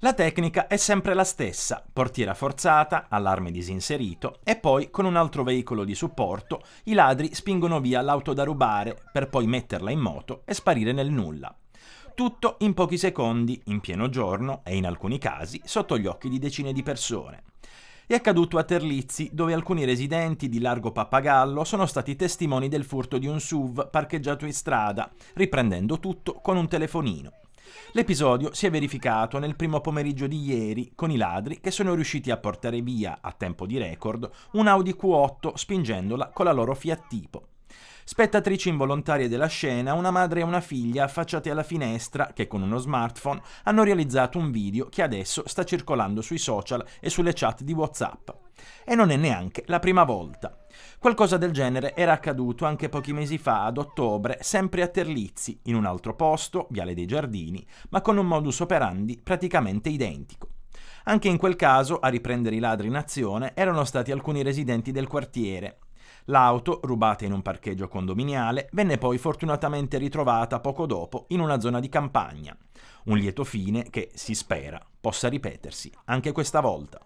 La tecnica è sempre la stessa, portiera forzata, allarme disinserito e poi con un altro veicolo di supporto i ladri spingono via l'auto da rubare per poi metterla in moto e sparire nel nulla. Tutto in pochi secondi, in pieno giorno e in alcuni casi sotto gli occhi di decine di persone. È accaduto a Terlizzi, dove alcuni residenti di Largo Pappagallo sono stati testimoni del furto di un SUV parcheggiato in strada, riprendendo tutto con un telefonino. L'episodio si è verificato nel primo pomeriggio di ieri con i ladri che sono riusciti a portare via, a tempo di record, un Audi Q8 spingendola con la loro Fiat Tipo. Spettatrici involontarie della scena, una madre e una figlia affacciate alla finestra che con uno smartphone hanno realizzato un video che adesso sta circolando sui social e sulle chat di WhatsApp. E non è neanche la prima volta. Qualcosa del genere era accaduto anche pochi mesi fa, ad ottobre, sempre a Terlizzi, in un altro posto, Viale dei Giardini, ma con un modus operandi praticamente identico. Anche in quel caso, a riprendere i ladri in azione erano stati alcuni residenti del quartiere. L'auto, rubata in un parcheggio condominiale, venne poi fortunatamente ritrovata poco dopo in una zona di campagna. Un lieto fine che, si spera, possa ripetersi anche questa volta.